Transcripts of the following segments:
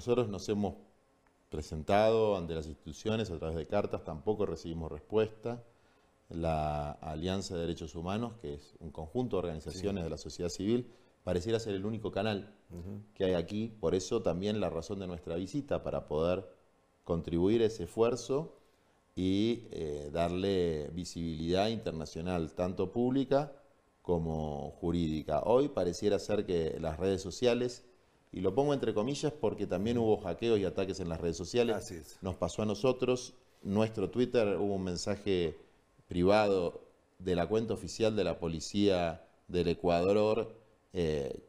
nosotros nos hemos presentado ante las instituciones a través de cartas, tampoco recibimos respuesta. La Alianza de Derechos Humanos, que es un conjunto de organizaciones de la sociedad civil, pareciera ser el único canal que hay aquí. Por eso también la razón de nuestra visita, para poder contribuir a ese esfuerzo y eh, darle visibilidad internacional, tanto pública como jurídica. Hoy pareciera ser que las redes sociales y lo pongo entre comillas porque también hubo hackeos y ataques en las redes sociales. Nos pasó a nosotros, nuestro Twitter, hubo un mensaje privado de la cuenta oficial de la policía del Ecuador, eh,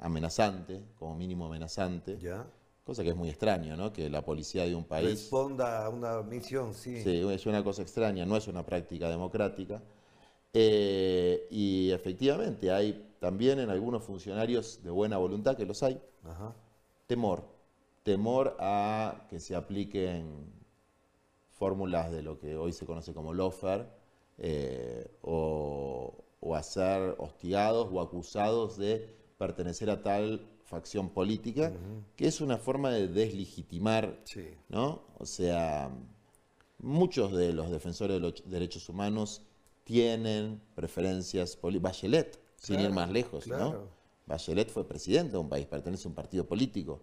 amenazante, como mínimo amenazante. Ya. Cosa que es muy extraño, ¿no? Que la policía de un país... Responda a una misión, sí. Sí, es una cosa extraña, no es una práctica democrática. Eh, y efectivamente hay también en algunos funcionarios de buena voluntad, que los hay, temor. Temor a que se apliquen fórmulas de lo que hoy se conoce como lofer eh, o, a ser hostigados o acusados de pertenecer a tal facción política, que es una forma de deslegitimar, ¿no? O sea, muchos de los defensores de los derechos humanos tienen preferencias políticas. Bachelet, sin ir más lejos, ¿no? Bachelet fue presidente de un país, pertenece a un partido político.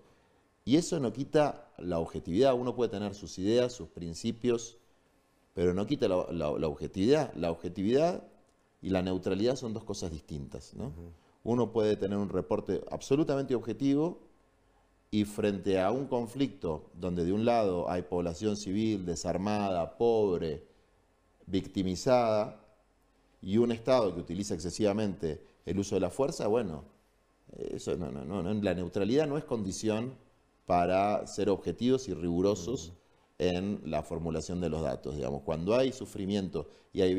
Y eso no quita la objetividad. Uno puede tener sus ideas, sus principios, pero no quita la, objetividad. La objetividad y la neutralidad son dos cosas distintas. Uno puede tener un reporte absolutamente objetivo y frente a un conflicto donde de un lado hay población civil desarmada, pobre, victimizada, y un Estado que utiliza excesivamente el uso de la fuerza, bueno, eso no, no, no, la neutralidad no es condición para ser objetivos y rigurosos en la formulación de los datos. Digamos, cuando hay sufrimiento y hay